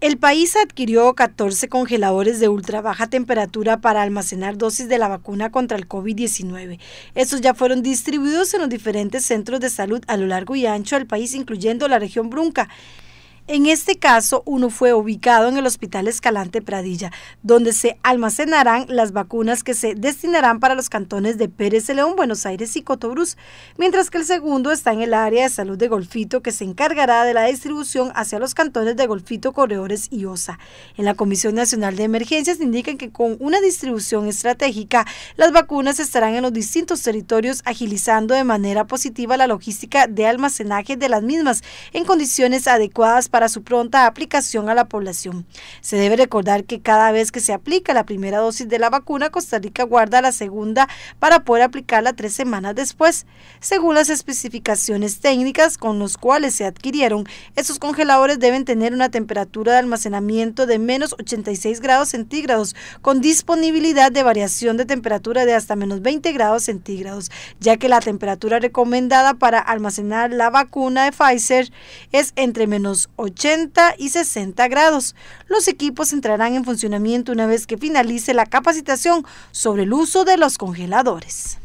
El país adquirió 14 congeladores de ultra baja temperatura para almacenar dosis de la vacuna contra el COVID-19. Estos ya fueron distribuidos en los diferentes centros de salud a lo largo y ancho del país, incluyendo la región Brunca. En este caso, uno fue ubicado en el Hospital Escalante Pradilla, donde se almacenarán las vacunas que se destinarán para los cantones de Pérez León, Buenos Aires y Cotobruz, mientras que el segundo está en el área de salud de Golfito, que se encargará de la distribución hacia los cantones de Golfito, Correores y Osa. En la Comisión Nacional de Emergencias indican que con una distribución estratégica, las vacunas estarán en los distintos territorios, agilizando de manera positiva la logística de almacenaje de las mismas en condiciones adecuadas para su pronta aplicación a la población. Se debe recordar que cada vez que se aplica la primera dosis de la vacuna, Costa Rica guarda la segunda para poder aplicarla tres semanas después, según las especificaciones técnicas con los cuales se adquirieron. Estos congeladores deben tener una temperatura de almacenamiento de menos 86 grados centígrados, con disponibilidad de variación de temperatura de hasta menos 20 grados centígrados, ya que la temperatura recomendada para almacenar la vacuna de Pfizer es entre menos 80 y 60 grados. Los equipos entrarán en funcionamiento una vez que finalice la capacitación sobre el uso de los congeladores.